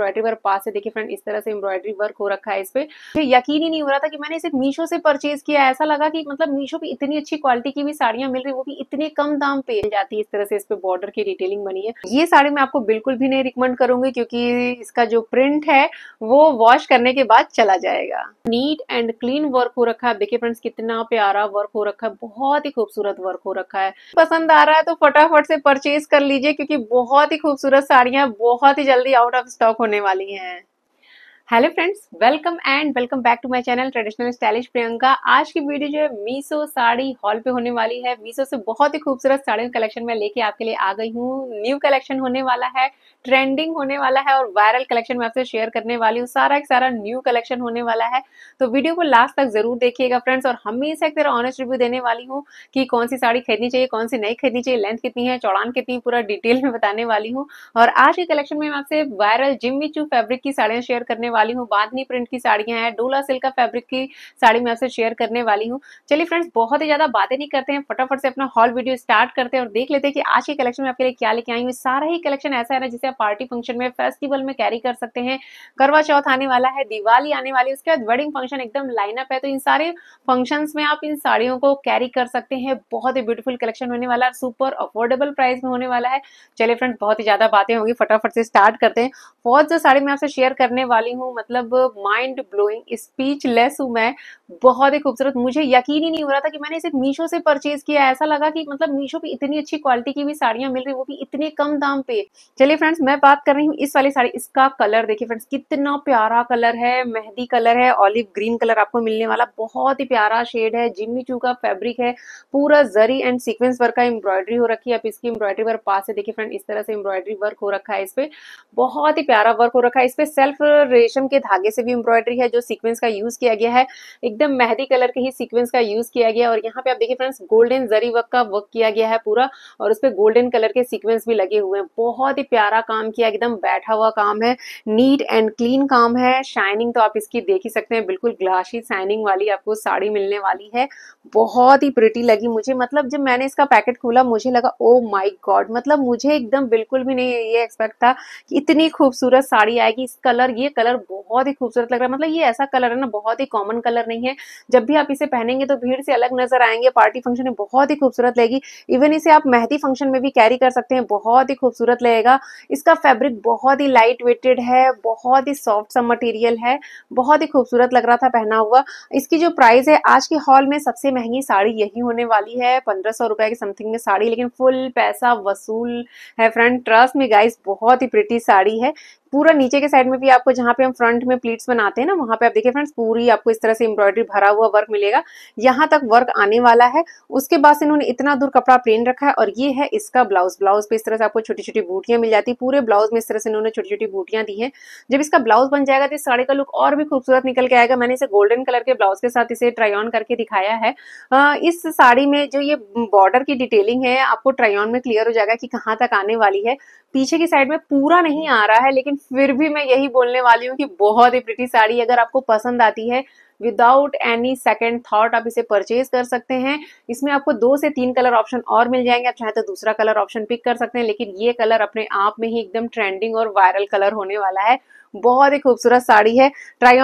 Embroidery work पास है देखिए friend इस तरह से एम्ब्रॉयडरी वर्क हो रखा है इस पे तो यकीन ही नहीं हो रहा था कि मैंने इसे मीशो से परचेज किया ऐसा लगा कि मतलब मीशो पे इतनी अच्छी क्वालिटी की भी साड़ियां मिल रही वो भी इतने कम दाम पे मिल जाती है इस तरह से इस पे बॉर्डर की डिटेलिंग बनी है ये साड़ी मैं आपको बिल्कुल भी नहीं रिकमेंड करूंगी क्योंकि इसका जो प्रिंट है वो वॉश करने के बाद चला जाएगा नीट एंड क्लीन वर्क हो रखा है देखिए फ्रेंड्स कितना प्यारा वर्क हो रखा है बहुत ही खूबसूरत वर्क हो रखा है पसंद आ रहा है तो फटाफट से परचेज कर लीजिए क्योंकि बहुत ही खूबसूरत साड़ियां बहुत ही जल्दी आउट ऑफ स्टॉक होने होने वाली हैं hello friends welcome and welcome back to my channel traditional stylish Priyanka आज की वीडियो जो है मीसो साड़ी हॉल पे होने वाली है मीसो से बहुत ही खूबसूरत साड़ियों कलेक्शन में लेके आपके लिए आ गई हूँ न्यू कलेक्शन होने वाला है ट्रेंडिंग होने वाला है और वायरल कलेक्शन में आपसे शेयर करने वाली हूँ सारा एक सारा न्यू कलेक्शन होने वाला है तो वीडियो को लास्ट तक जरूर देखिएगा फ्रेंड्स और हमेशा एक तरह ऑनेस्ट रिव्यू देने वाली हूँ कि कौन सी साड़ी खरीदनी चाहिए कौन सी नहीं खरीदनी चाहिए लेंथ कितनी है चौड़ान कितनी पूरा डिटेल में बताने वाली हूँ और आज के कलेक्शन में आपसे वायरल जिम्मी चू फेब्रिक की साड़ियाँ शेयर करने वाली वाली हूँ बांधनी प्रिंट की साड़ियाँ हैं डोला सिल्क का फैब्रिक की साड़ी मैं आपसे शेयर करने वाली हूँ चलिए फ्रेंड्स बहुत ही ज़्यादा बातें नहीं करते हैं फटाफट से अपना हॉल वीडियो स्टार्ट करते हैं और देख लेते हैं कि आज के कलेक्शन में आपके लिए क्या लेके आई हूँ सारा ही कलेक्शन ऐसा है ना जिसे आप पार्टी फंक्शन में फेस्टिवल में कैरी कर सकते हैं करवा चौथ आने वाला है दिवाली आने वाली उसके बाद वेडिंग फंक्शन एकदम लाइनअप है तो इन सारे फंक्शन में आप इन साड़ियों को कैरी कर सकते हैं बहुत ही ब्यूटीफुल कलेक्शन होने वाला है सुपर अफोर्डेबल प्राइस में होने वाला है चलिए फ्रेंड्स बहुत ही ज्यादा बातें होंगी फटाफट से स्टार्ट करते हैं फर्स्ट जो साड़ी मैं आपसे शेयर करने वाली हूँ हूँ मतलब माइंड ब्लोइंग स्पीच लेस हूँ मैं बहुत ही खूबसूरत मुझे यकीन ही नहीं हो रहा था कि मैंने इसे मीशो से परचेज किया ऐसा लगा कि मतलब मीशो पे इतनी अच्छी क्वालिटी की भी साड़ियां मिल रही वो भी इतने कम दाम पे चलिए फ्रेंड्स मैं बात कर रही हूँ इस वाली साड़ी इसका कलर देखिए फ्रेंड्स कितना प्यारा कलर है मेहंदी कलर है ऑलिव ग्रीन कलर आपको मिलने वाला बहुत ही प्यारा शेड है जिम्मी चू का फेब्रिक है पूरा जरी एंड सिक्वेंस वर्क का एम्ब्रॉयडरी हो रखी है आप इसकी एम्ब्रॉयडरी वर्क पास है देखिए फ्रेंड इस तरह से एम्ब्रॉयडरी वर्क हो रखा है इस पे बहुत ही प्यारा वर्क हो रखा है इस पे सेल्फ रेशन रेशम के धागे से भी एम्ब्रॉयडरी है जो सीक्वेंस का यूज किया गया है एकदम मेहंदी कलर के ही सीक्वेंस का यूज किया गया और यहाँ पे आप देखिए फ्रेंड्स गोल्डन जरी वर्क का वर्क किया गया है पूरा और उसपे गोल्डन कलर के सीक्वेंस भी लगे हुए हैं बहुत ही प्यारा काम किया एकदम बैठा हुआ काम है नीट एंड क्लीन काम है शाइनिंग तो आप इसकी देख ही सकते हैं बिल्कुल ग्लासी शाइनिंग वाली आपको साड़ी मिलने वाली है बहुत ही प्रिटी लगी मुझे मतलब जब मैंने इसका पैकेट खोला मुझे लगा ओ माई गॉड मतलब मुझे एकदम बिल्कुल भी नहीं ये एक्सपेक्ट था कि इतनी खूबसूरत साड़ी आएगी इस कलर ये कलर को बहुत ही खूबसूरत लग रहा है मतलब ये ऐसा कलर है ना बहुत ही कॉमन कलर नहीं है जब भी आप इसे पहनेंगे तो भीड़ से अलग नजर आएंगे पार्टी फंक्शन में बहुत ही खूबसूरत लगेगी इवन इसे आप मेहंदी फंक्शन में भी कैरी कर सकते हैं बहुत ही खूबसूरत लगेगा इसका फैब्रिक बहुत ही लाइट वेटेड है बहुत ही सॉफ्ट सा मटेरियल है बहुत ही खूबसूरत लग रहा था पहना हुआ इसकी जो प्राइस है आज के हॉल में सबसे महंगी साड़ी यही होने वाली है पंद्रह सौ रुपए की समथिंग में साड़ी लेकिन फुल पैसा वसूल है फ्रेंड ट्रस्ट में गाइस बहुत ही प्रिटी साड़ी है पूरा नीचे के साइड में भी आपको जहां पे हम फ्रंट में प्लीट्स बनाते हैं ना वहाँ पे आप देखिए फ्रेंड्स पूरी आपको इस तरह से एम्ब्रॉयडरी भरा हुआ वर्क मिलेगा यहाँ तक वर्क आने वाला है उसके बाद से इन्होंने इतना दूर कपड़ा प्लेन रखा है और ये है इसका ब्लाउज ब्लाउज पे इस तरह से आपको छोटी छोटी बूटियां मिल जाती है पूरे ब्लाउज में इस तरह से इन्होंने छोटी छोटी बूटियां दी है जब इसका ब्लाउज बन जाएगा तो इस साड़ी का लुक और भी खूबसूरत निकल के आएगा मैंने इसे गोल्डन कलर के ब्लाउज के साथ इसे ट्राई ऑन करके दिखाया है इस साड़ी में जो ये बॉर्डर की डिटेलिंग है आपको ट्राई ऑन में क्लियर हो जाएगा कि कहाँ तक आने वाली है पीछे की साइड में पूरा नहीं आ रहा है लेकिन फिर भी मैं यही बोलने वाली हूँ कि बहुत ही प्रिटी साड़ी अगर आपको पसंद आती है विदाउट एनी सेकेंड थॉट आप इसे परचेज कर सकते हैं इसमें आपको दो से तीन कलर ऑप्शन और मिल जाएंगे आप चाहे तो दूसरा कलर ऑप्शन पिक कर सकते हैं लेकिन ये कलर अपने आप में ही एकदम ट्रेंडिंग और वायरल कलर होने वाला है बहुत ही खूबसूरत साड़ी है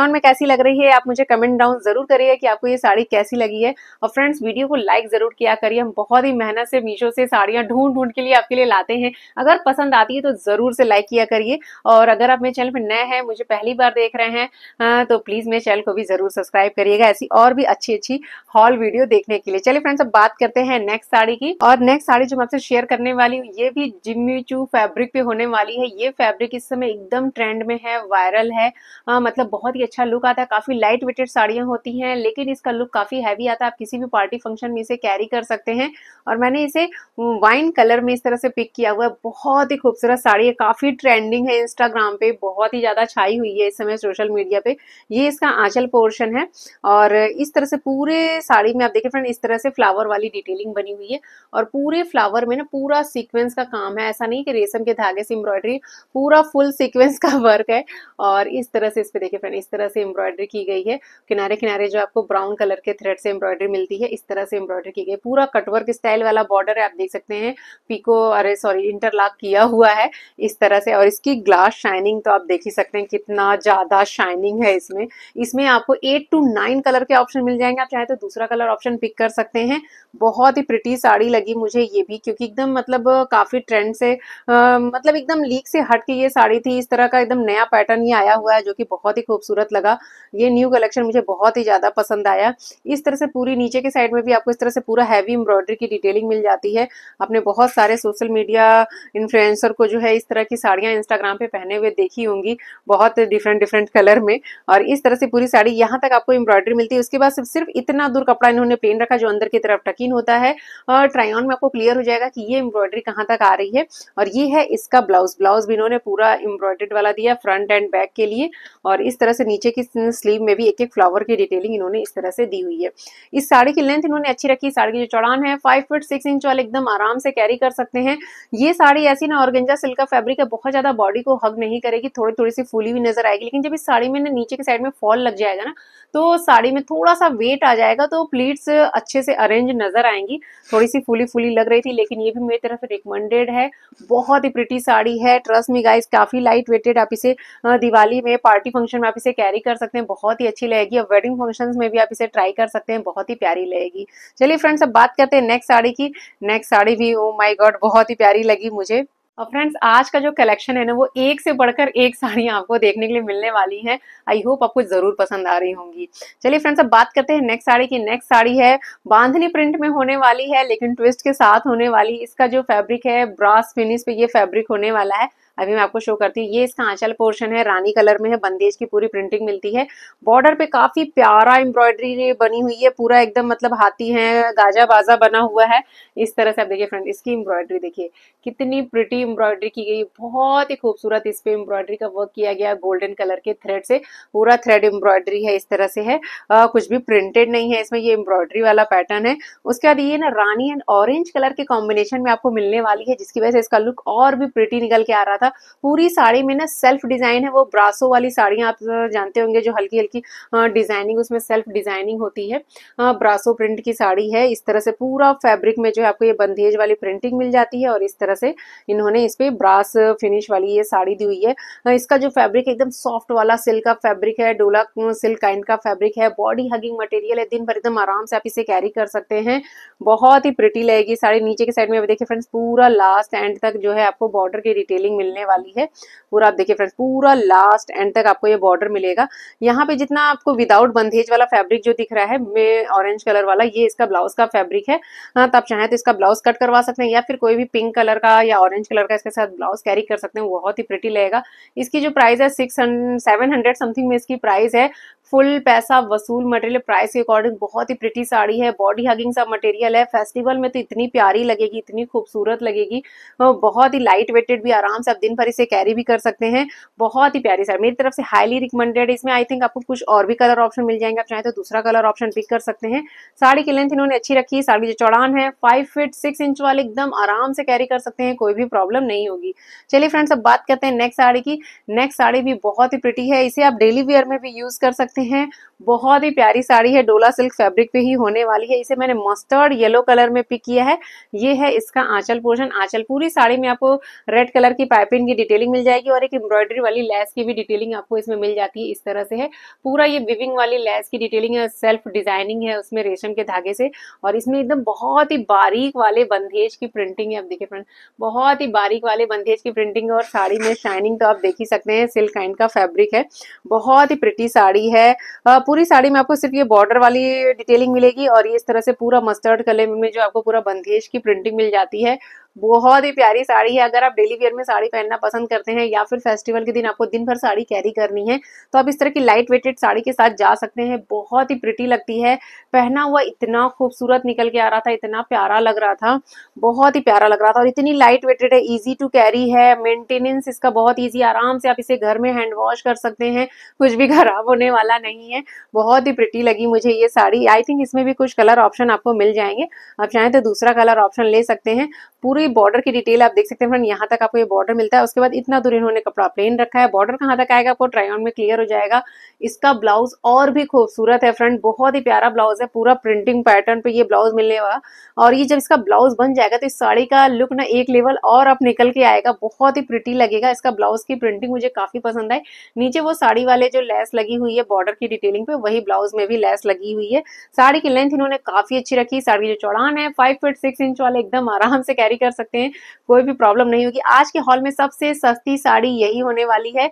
ऑन में कैसी लग रही है आप मुझे कमेंट डाउन जरूर करिए कि आपको ये साड़ी कैसी लगी है और फ्रेंड्स वीडियो को लाइक जरूर किया करिए हम बहुत ही मेहनत से मीशो से साड़ियाँ ढूंढ ढूंढ के लिए आपके लिए लाते हैं अगर पसंद आती है तो जरूर से लाइक किया करिए और अगर आप मेरे चैनल पर नए हैं मुझे पहली बार देख रहे हैं हाँ, तो प्लीज मेरे चैनल को भी जरूर सब्सक्राइब करिएगा ऐसी और भी अच्छी अच्छी हॉल वीडियो देखने के लिए चलिए फ्रेंड्स अब बात करते हैं नेक्स्ट साड़ी की और नेक्स्ट साड़ी जो मैं आपसे शेयर करने वाली हूँ ये भी जिम्मी चू फैब्रिक पे होने वाली है ये फैब्रिक इस समय एकदम ट्रेंड में है है वायरल है आ, मतलब बहुत ही अच्छा लुक आता है काफ़ी लाइट वेटेड साड़ियां होती हैं लेकिन इसका लुक काफ़ी हैवी आता है आप किसी भी पार्टी फंक्शन में इसे कैरी कर सकते हैं और मैंने इसे वाइन कलर में इस तरह से पिक किया हुआ है बहुत ही खूबसूरत साड़ी है काफ़ी ट्रेंडिंग है इंस्टाग्राम पे बहुत ही ज़्यादा छाई हुई है इस समय सोशल मीडिया पे ये इसका आंचल पोर्शन है और इस तरह से पूरे साड़ी में आप देखिए फ्रेंड इस तरह से फ्लावर वाली डिटेलिंग बनी हुई है और पूरे फ्लावर में ना पूरा सीक्वेंस का काम है ऐसा नहीं कि रेशम के धागे से एम्ब्रॉयडरी पूरा फुल सीक्वेंस का वर्क है और इस तरह से इस पे देखिए फ्रेंड इस तरह से एम्ब्रॉयडरी की गई है किनारे किनारे जो आपको ब्राउन कलर के थ्रेड से एम्ब्रॉयडरी मिलती है इस तरह से एम्ब्रॉयडरी की गई पूरा कटवर्क स्टाइल वाला बॉर्डर है आप देख सकते हैं पीको अरे सॉरी इंटरलॉक किया हुआ है इस तरह से और इसकी ग्लास शाइनिंग तो आप देख ही सकते हैं कितना ज्यादा शाइनिंग है इसमें इसमें आपको एट टू नाइन कलर के ऑप्शन मिल जाएंगे आप चाहे तो दूसरा कलर ऑप्शन पिक कर सकते हैं बहुत ही प्रिटी साड़ी लगी मुझे ये भी क्योंकि एकदम मतलब काफी ट्रेंड से आ, मतलब एकदम लीक से हट के ये साड़ी थी इस तरह का एकदम नया पैटर्न ही आया हुआ है जो कि बहुत ही खूबसूरत लगा ये न्यू कलेक्शन मुझे बहुत ही ज़्यादा पसंद आया इस तरह से पूरी नीचे के साइड में भी आपको इस तरह से पूरा हैवी एम्ब्रॉयडरी की डिटेलिंग मिल जाती है आपने बहुत सारे सोशल मीडिया इन्फ्लुएंसर को जो है इस तरह की साड़ियाँ इंस्टाग्राम पे पहने हुए देखी होंगी बहुत डिफरेंट डिफरेंट कलर में और इस तरह से पूरी साड़ी यहाँ तक आपको एम्ब्रॉयडरी मिलती है उसके बाद सिर्फ इतना दूर कपड़ा इन्होंने पहन रखा जो अंदर की तरफ टकिन होता है और ट्राइन में आपको क्लियर हो जाएगा कि ये एम्ब्रॉयडरी कहाँ तक आ रही है और ये है इसका ब्लाउज ब्लाउज भी इन्होंने पूरा एम्ब्रॉयडेड वाला दिया फ्रंट फ्रंट एंड बैक के लिए और इस तरह से नीचे की स्लीव में भी एक एक फ्लावर की डिटेलिंग इन्होंने इस तरह से दी हुई है इस साड़ी की लेंथ इन्होंने अच्छी रखी साड़ी की जो चौड़ान है फाइव फिट सिक्स इंच वाले एकदम आराम से कैरी कर सकते हैं ये साड़ी ऐसी ना ऑर्गेंजा सिल्क का फैब्रिक है बहुत ज्यादा बॉडी को हग नहीं करेगी थोड़ी थोड़ी सी फूली भी नजर आएगी लेकिन जब इस साड़ी में नीचे के साइड में फॉल लग जाएगा ना तो साड़ी में थोड़ा सा वेट आ जाएगा तो प्लीट्स अच्छे से अरेंज नजर आएंगी थोड़ी सी फूली फूली लग रही थी लेकिन ये भी मेरी तरफ रिकमेंडेड है बहुत ही प्रिटी साड़ी है ट्रस्ट मी गाइस काफी लाइट वेटेड आप इसे दिवाली में पार्टी फंक्शन में आप इसे कैरी कर सकते हैं बहुत ही अच्छी लगेगी और वेडिंग फंक्शन में भी आप इसे ट्राई कर सकते हैं बहुत ही प्यारी लगेगी चलिए फ्रेंड्स अब बात करते हैं नेक्स्ट साड़ी की नेक्स्ट साड़ी भी ओ माई गॉड बहुत ही प्यारी लगी मुझे और फ्रेंड्स आज का जो कलेक्शन है ना वो एक से बढ़कर एक साड़ी आपको देखने के लिए मिलने वाली है आई होप आपको जरूर पसंद आ रही होंगी चलिए फ्रेंड्स अब बात करते हैं नेक्स्ट साड़ी की नेक्स्ट साड़ी है बांधनी प्रिंट में होने वाली है लेकिन ट्विस्ट के साथ होने वाली इसका जो फैब्रिक है ब्रास फिनिश पे ये फैब्रिक होने वाला है अभी मैं आपको शो करती हूँ ये इसका आंचल पोर्शन है रानी कलर में है बंदेज की पूरी प्रिंटिंग मिलती है बॉर्डर पे काफी प्यारा एम्ब्रॉयडरी बनी हुई है पूरा एकदम मतलब हाथी है गाजा बाजा बना हुआ है इस तरह से आप देखिए फ्रेंड इसकी एम्ब्रॉयडरी देखिए कितनी प्रिटी एम्ब्रॉयडरी की गई बहुत ही खूबसूरत इस पे एम्ब्रॉयडरी का वर्क किया गया गोल्डन कलर के थ्रेड से पूरा थ्रेड एम्ब्रॉयडरी है इस तरह से है आ, कुछ भी प्रिंटेड नहीं है इसमें ये एम्ब्रॉयडरी वाला पैटर्न है उसके बाद ये ना रानी एंड ऑरेंज कलर के कॉम्बिनेशन में आपको मिलने वाली है जिसकी वजह से इसका लुक और भी प्रिटी निकल के आ रहा था था पूरी साड़ी में ना सेल्फ डिजाइन है वो ब्रासो वाली साड़ियाँ आप जानते होंगे जो हल्की हल्की डिजाइनिंग उसमें सेल्फ डिजाइनिंग होती है ब्रासो प्रिंट की साड़ी है इस तरह से पूरा फैब्रिक में जो है आपको ये बंदेज वाली प्रिंटिंग मिल जाती है और इस तरह से इन्होंने इस पर ब्रास फिनिश वाली ये साड़ी दी हुई है इसका जो फैब्रिक एकदम सॉफ्ट वाला सिल्क का फैब्रिक है डोला सिल्क काइंड का फैब्रिक है बॉडी हगिंग मटेरियल है दिन भर एकदम आराम से आप इसे कैरी कर सकते हैं बहुत ही प्रिटी लगेगी साड़ी नीचे के साइड में देखिए फ्रेंड्स पूरा लास्ट एंड तक जो है आपको बॉर्डर की डिटेलिंग मिलने मिलने वाली है पूरा आप देखिए फ्रेंड्स पूरा लास्ट एंड तक आपको ये बॉर्डर मिलेगा यहाँ पे जितना आपको विदाउट बंधेज वाला फैब्रिक जो दिख रहा है ऑरेंज कलर वाला ये इसका ब्लाउज का फैब्रिक है हाँ तो आप चाहें तो इसका ब्लाउज कट करवा सकते हैं या फिर कोई भी पिंक कलर का या ऑरेंज कलर का इसके साथ ब्लाउज कैरी कर सकते हैं बहुत ही प्रिटी लगेगा इसकी जो प्राइस है सिक्स समथिंग में इसकी प्राइस है फुल पैसा वसूल मटेरियल प्राइस के अकॉर्डिंग बहुत ही प्रिटी साड़ी है बॉडी हगिंग सा मटेरियल है फेस्टिवल में तो इतनी प्यारी लगेगी इतनी खूबसूरत लगेगी बहुत ही लाइट वेटेड भी आराम से आप दिन भर इसे कैरी भी कर सकते हैं बहुत ही प्यारी साड़ी मेरी तरफ से हाईली रिकमेंडेड इसमें आई थिंक आपको कुछ और भी कलर ऑप्शन मिल जाएंगे आप चाहे तो दूसरा कलर ऑप्शन पिक कर सकते हैं साड़ी की लेंथ इन्होंने अच्छी रखी है साड़ी जो चौड़ान है फाइव फिट सिक्स इंच वाले एकदम आराम से कैरी कर सकते हैं कोई भी प्रॉब्लम नहीं होगी चलिए फ्रेंड्स अब बात करते हैं नेक्स्ट साड़ी की नेक्स्ट साड़ी भी बहुत ही प्रिटी है इसे आप डेली वेयर में भी यूज कर सकते सकते हैं बहुत ही प्यारी साड़ी है डोला सिल्क फैब्रिक पे ही होने वाली है इसे मैंने मस्टर्ड येलो कलर में पिक किया है ये है इसका आंचल पोर्शन आंचल पूरी साड़ी में आपको रेड कलर की पाइपिंग की डिटेलिंग मिल जाएगी और एक एम्ब्रॉयडरी वाली लैस की भी डिटेलिंग आपको इसमें मिल जाती है इस तरह से है पूरा ये विविंग वाली लैस की डिटेलिंग है सेल्फ डिजाइनिंग है उसमें रेशम के धागे से और इसमें एकदम बहुत ही बारीक वाले बंधेज की प्रिंटिंग है आप देखिए फ्रेंड बहुत ही बारीक वाले बंधेज की प्रिंटिंग और साड़ी में शाइनिंग तो आप देख ही सकते हैं सिल्क काइंड का फैब्रिक है बहुत ही प्रिटी साड़ी है है पूरी साड़ी में आपको सिर्फ ये बॉर्डर वाली डिटेलिंग मिलेगी और ये इस तरह से पूरा मस्टर्ड कलर में जो आपको पूरा बंधेज की प्रिंटिंग मिल जाती है बहुत ही प्यारी साड़ी है अगर आप डेली वेयर में साड़ी पहनना पसंद करते हैं या फिर फेस्टिवल के दिन आपको दिन भर साड़ी कैरी करनी है तो आप इस तरह की लाइट वेटेड साड़ी के साथ जा सकते हैं बहुत ही प्रिटी लगती है पहना हुआ इतना खूबसूरत निकल के आ रहा था इतना प्यारा लग रहा था बहुत ही प्यारा लग रहा था और इतनी लाइट वेटेड है ईजी टू कैरी है मेंटेनेंस इसका बहुत ईजी आराम से आप इसे घर में हैंड वॉश कर सकते हैं कुछ भी खराब होने वाला नहीं है बहुत ही प्रिटी लगी मुझे ये साड़ी आई थिंक इसमें भी कुछ कलर ऑप्शन आपको मिल जाएंगे आप चाहें तो दूसरा कलर ऑप्शन ले सकते हैं पूरी बॉर्डर की डिटेल आप देख सकते हैं फ्रेंड यहाँ तक आपको ये बॉर्डर मिलता है उसके बाद इतना दूर इन्होंने कपड़ा प्लेन रखा है बॉर्डर कहाँ तक आएगा आपको ऑन में क्लियर हो जाएगा इसका ब्लाउज और भी खूबसूरत है फ्रेंड बहुत ही प्यारा ब्लाउज है पूरा प्रिंटिंग पैटर्न पे ये ब्लाउज मिलने वाला और ये जब इसका ब्लाउज बन जाएगा तो इस साड़ी का लुक ना एक लेवल और अब निकल के आएगा बहुत ही प्रिटी लगेगा इसका ब्लाउज की प्रिंटिंग मुझे काफी पसंद आई नीचे वो साड़ी वाले जो लेस लगी हुई है बॉर्डर की डिटेलिंग पे वही ब्लाउज में भी लेस लगी हुई है साड़ी की लेंथ इन्होंने काफी अच्छी रखी साड़ी की जो चौड़ान है फाइव फिट सिक्स इंच वाले एकदम आराम से कैरी खरीदारी कर सकते हैं कोई भी प्रॉब्लम नहीं होगी आज के हॉल में सबसे सस्ती साड़ी यही होने वाली है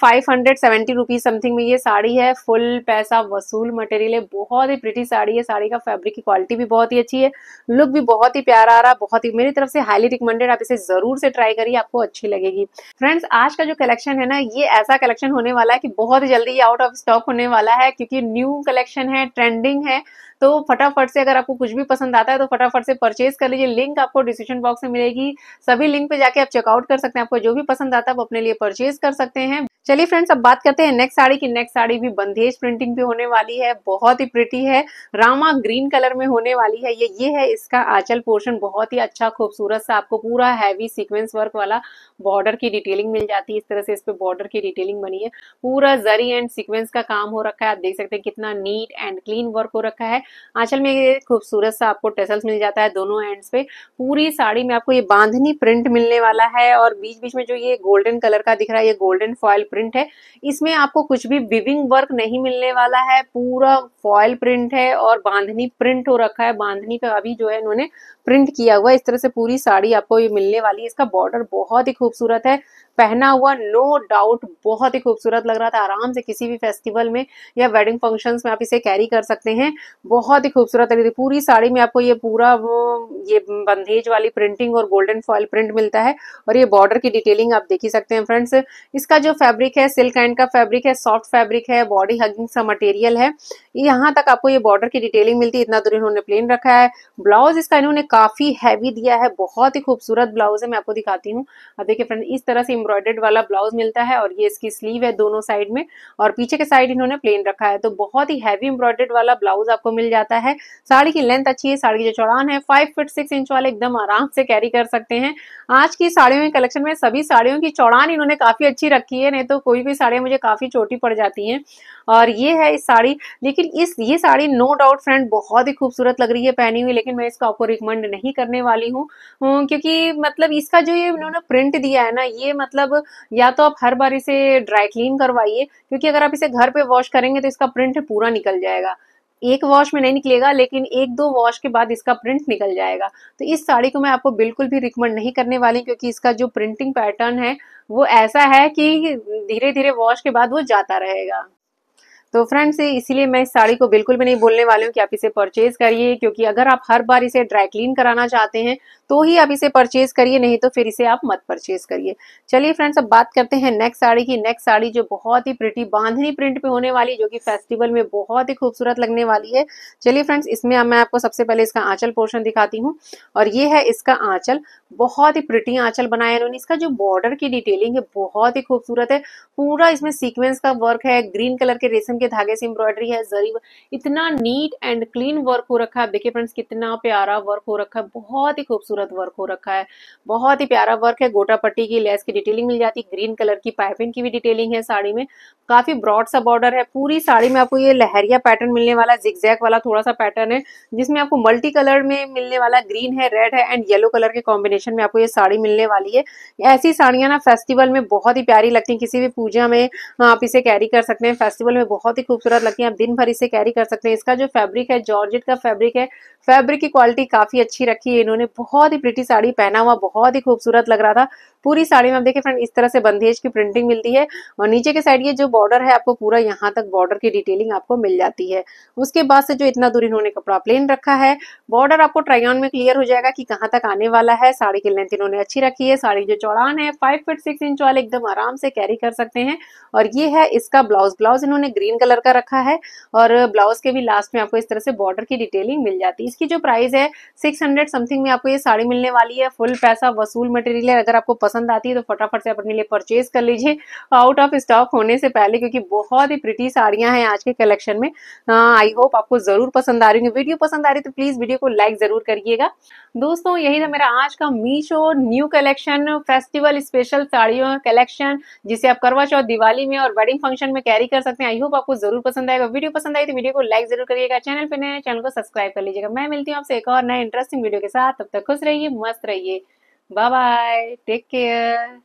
five hundred seventy rupees something में ये साड़ी है फुल पैसा वसूल मटेरियल है बहुत ही प्रिटी साड़ी है साड़ी का फैब्रिक की क्वालिटी भी बहुत ही अच्छी है लुक भी बहुत ही प्यारा आ रहा बहुत ही मेरी तरफ से हाईली रिकमेंडेड आप इसे जरूर से ट्राई करिए आपको अच्छी लगेगी फ्रेंड्स आज का जो कलेक्शन है ना ये ऐसा कलेक्शन होने वाला है कि बहुत जल्दी ये आउट ऑफ स्टॉक होने वाला है क्योंकि न्यू कलेक्शन है ट्रेंडिंग है तो फटाफट से अगर आपको कुछ भी पसंद आता है तो फटाफट से परचेज कर लीजिए लिंक आपको डिस्क्रिप्शन बॉक्स में मिलेगी सभी लिंक पे जाके आप चेकआउट कर सकते हैं आपको जो भी पसंद आता है वो अपने लिए परचेज कर सकते हैं चलिए फ्रेंड्स अब बात करते हैं नेक्स्ट साड़ी की नेक्स्ट साड़ी भी बंधेज प्रिंटिंग भी होने वाली है बहुत ही प्रिटी है रामा ग्रीन कलर में होने वाली है ये ये है इसका आंचल पोर्शन बहुत ही अच्छा खूबसूरत सा आपको पूरा हैवी सीक्वेंस वर्क वाला बॉर्डर की डिटेलिंग मिल जाती है इस तरह से इस पे बॉर्डर की डिटेलिंग बनी है पूरा जरी एंड सिक्वेंस का काम हो रखा है आप देख सकते हैं कितना नीट एंड क्लीन वर्क हो रखा है आंचल में ये खूबसूरत सा आपको टेसल्स मिल जाता है दोनों एंड्स पे पूरी साड़ी में आपको ये बांधनी प्रिंट मिलने वाला है और बीच बीच में जो ये गोल्डन कलर का दिख रहा है ये गोल्डन फॉयल प्रिंट है इसमें आपको कुछ भी विविंग वर्क नहीं मिलने वाला है पूरा फॉयल प्रिंट है और बांधनी प्रिंट हो रखा है बांधनी पे अभी जो है इन्होंने प्रिंट किया हुआ इस तरह से पूरी साड़ी आपको ये मिलने वाली है इसका बॉर्डर बहुत ही खूबसूरत है पहना हुआ नो डाउट बहुत ही खूबसूरत लग रहा था आराम से किसी भी फेस्टिवल में या वेडिंग फंक्शंस में आप इसे कैरी कर सकते हैं बहुत ही खूबसूरत लग रही थी पूरी साड़ी में आपको ये पूरा वो ये बंधेज वाली प्रिंटिंग और गोल्डन फॉयल प्रिंट मिलता है और ये बॉर्डर की डिटेलिंग आप देख ही सकते हैं फ्रेंड्स इसका जो फैब्रिक है सिल्क एंड का फैब्रिक है सॉफ्ट फैब्रिक है बॉडी हगिंग सा मटेरियल है यहाँ तक आपको ये बॉर्डर की डिटेलिंग मिलती है इतना दूर इन्होंने प्लेन रखा है ब्लाउज इसका इन्होंने काफी हैवी दिया है बहुत ही खूबसूरत ब्लाउज है मैं आपको दिखाती हूँ अब देखिए फ्रेंड इस तरह से एम्ब्रॉयडर्ड वाला ब्लाउज मिलता है और ये इसकी स्लीव है दोनों साइड में और पीछे के साइड इन्होंने प्लेन रखा है तो बहुत ही हैवी एम्ब्रॉयडर्ड वाला ब्लाउज आपको मिल जाता है साड़ी की लेंथ अच्छी है साड़ी की जो चौड़ान है फाइव फिट सिक्स इंच वाले एकदम आराम से कैरी कर सकते हैं आज की साड़ियों के कलेक्शन में सभी साड़ियों की चौड़ान इन्होंने काफी अच्छी रखी है नहीं तो कोई भी साड़ियाँ मुझे काफी छोटी पड़ जाती है और ये है इस साड़ी लेकिन इस ये साड़ी नो डाउट फ्रेंड बहुत ही खूबसूरत लग रही है पहनी हुई लेकिन मैं इसको आपको रिकमेंड नहीं करने वाली हूँ हम्म, क्योंकि मतलब इसका जो ये इन्होंने प्रिंट दिया है ना ये मतलब या तो आप हर बार इसे ड्राई क्लीन करवाइए क्योंकि अगर आप इसे घर पे वॉश करेंगे तो इसका प्रिंट पूरा निकल जाएगा एक वॉश में नहीं निकलेगा लेकिन एक दो वॉश के बाद इसका प्रिंट निकल जाएगा तो इस साड़ी को मैं आपको बिल्कुल भी रिकमेंड नहीं करने वाली क्योंकि इसका जो प्रिंटिंग पैटर्न है वो ऐसा है कि धीरे धीरे वॉश के बाद वो जाता रहेगा तो फ्रेंड्स इसीलिए मैं इस साड़ी को बिल्कुल भी नहीं बोलने वाली हूँ कि आप इसे परचेज करिए क्योंकि अगर आप हर बार इसे ड्राई क्लीन कराना चाहते हैं तो ही आप इसे परचेज करिए नहीं तो फिर इसे आप मत परचेज करिए चलिए फ्रेंड्स अब बात करते हैं नेक्स्ट साड़ी की नेक्स्ट साड़ी जो बहुत ही प्रिटी बांधनी प्रिंट पे होने वाली जो कि फेस्टिवल में बहुत ही खूबसूरत लगने वाली है चलिए फ्रेंड्स इसमें मैं आपको सबसे पहले इसका आंचल पोर्शन दिखाती हूँ और ये है इसका आंचल बहुत ही प्रिटी आंचल बनाया इन्होंने इसका जो बॉर्डर की डिटेलिंग है बहुत ही खूबसूरत है पूरा इसमें सीक्वेंस का वर्क है ग्रीन कलर के रेशम के धागे से एम्ब्रॉयडरी है जरी इतना नीट एंड क्लीन वर्क हो रखा है देखिए फ्रेंड्स कितना प्यारा वर्क हो रखा है बहुत ही खूबसूरत खूबसूरत वर्क हो रखा है बहुत ही प्यारा वर्क है गोटा पट्टी की लेस की डिटेलिंग मिल जाती है ग्रीन कलर की पाइपिंग की भी डिटेलिंग है साड़ी में काफी ब्रॉड सा बॉर्डर है पूरी साड़ी में आपको ये लहरिया पैटर्न मिलने वाला जिक्जैक वाला थोड़ा सा पैटर्न है जिसमें आपको मल्टी कलर में मिलने वाला ग्रीन है रेड है एंड येलो कलर के कॉम्बिनेशन में आपको ये साड़ी मिलने वाली है ऐसी साड़ियां ना फेस्टिवल में बहुत ही प्यारी लगती है किसी भी पूजा में आप इसे कैरी कर सकते हैं फेस्टिवल में बहुत ही खूबसूरत लगती है आप दिन भर इसे कैरी कर सकते हैं इसका जो फैब्रिक है जॉर्जेट का फैब्रिक है फैब्रिक की क्वालिटी काफी अच्छी रखी है इन्होंने बहुत बहुत ही प्रिटी साड़ी पहना हुआ बहुत ही खूबसूरत लग रहा था पूरी साड़ी में आप देखिए फ्रेंड इस तरह से बंदेज की प्रिंटिंग मिलती है और नीचे के साइड ये जो बॉर्डर है आपको पूरा यहाँ तक बॉर्डर की डिटेलिंग आपको मिल जाती है उसके बाद से जो इतना दूर इन्होंने कपड़ा प्लेन रखा है बॉर्डर आपको ट्राइगॉन में क्लियर हो जाएगा कि कहाँ तक आने वाला है साड़ी की लेंथ इन्होंने अच्छी रखी है साड़ी जो चौड़ान है फाइव फिट सिक्स इंच वाले एकदम आराम से कैरी कर सकते हैं और ये है इसका ब्लाउज ब्लाउज इन्होंने ग्रीन कलर का रखा है और ब्लाउज के भी लास्ट में आपको इस तरह से बॉर्डर की डिटेलिंग मिल जाती है इसकी जो प्राइस है सिक्स समथिंग में आपको ये साड़ी मिलने वाली है फुल पैसा वसूल मटेरियल है अगर आपको पसंद पसंद आती है तो फटाफट से अपने लिए परचेज कर लीजिए आउट ऑफ स्टॉक होने से पहले क्योंकि बहुत ही प्रिटी साड़ियां हैं आज के कलेक्शन में आई होप आपको जरूर पसंद आ रही होंगी वीडियो पसंद आ रही तो प्लीज वीडियो को लाइक जरूर करिएगा दोस्तों यही था मेरा आज का Meesho new collection festival special साड़ियों कलेक्शन जिसे आप करवा चौथ दिवाली में और वेडिंग फंक्शन में कैरी कर सकते हैं आई होप आपको जरूर पसंद आएगा वीडियो पसंद आई तो वीडियो को लाइक जरूर करिएगा चैनल पर नए चैनल को सब्सक्राइब कर लीजिएगा मैं मिलती हूँ आपसे एक और नए इंटरेस्टिंग वीडियो के साथ तब तक खुश रहिए मस्त रहिए Bye bye. Take care.